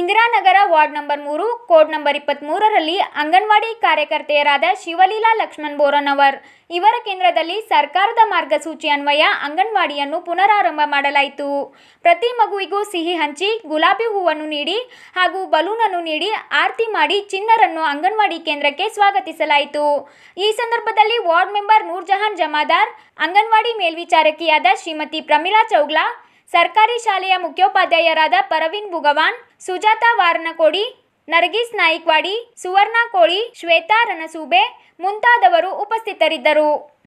Indiranagar ward number ಮೂರು code number ಮೂರರಲ್ಲಿ ಅಂಗನವಾಡಿ ಕಾರ್ಯಕರ್ತೆಯರಾದ ಶಿವಲೀಲಾ ಲಕ್ಷ್ಮಣ್ ಅವರ್ ಇವರ ಕೇಂದ್ರದಲ್ಲಿ ಸರ್ಕಾರದ ಮಾರ್ಗಸೂಚಿ ಅನ್ವಯ ಅಂಗನವಾಡಿಯನ್ನು ಪುನರಾರಂಭ ಮಾಡಲಾಯಿತು ಪ್ರತಿ ಮಗುವಿಗೂ ಸಿಹಿ ಹಂಚಿ ಗುಲಾಬಿ ಹೂವನ್ನು ನೀಡಿ ಹಾಗೂ ಬಲೂನನ್ನು ನೀಡಿ ಆರತಿ ಮಾಡಿ ಚಿನ್ನರನ್ನು ಅಂಗನವಾಡಿ ಕೇಂದ್ರಕ್ಕೆ ಸ್ವಾಗತಿಸಲಾಯಿತು ಈ ಸಂದರ್ಭದಲ್ಲಿ ವಾರ್ಡ್ ಮೆಂಬರ್ ನೂರ್ಜಹಾನ್ ಜಮಾದಾರ್ ಅಂಗನವಾಡಿ ಮೇಲ್ವಿಚಾರಕಿಯಾದ ಶ್ರೀಮತಿ ಪ್ರಮೀಳಾ ಚೌಗ್ಲಾ ಸರ್ಕಾರಿ ಶಾಲೆಯ ಮುಖ್ಯೋಪಾಧ್ಯಾಯರಾದ ಪರವೀನ್ ಭುಗವಾನ್ ಸುಜಾತಾ ವಾರನಕೋಡಿ ನರ್ಗಿಸ್ ನಾಯಕ್ವಾಡಿ ಸುವರ್ಣ ಕೋಳಿ ಶ್ವೇತಾ ರಣಸೂಬೆ ಮುಂತಾದವರು ಉಪಸ್ಥಿತರಿದ್ದರು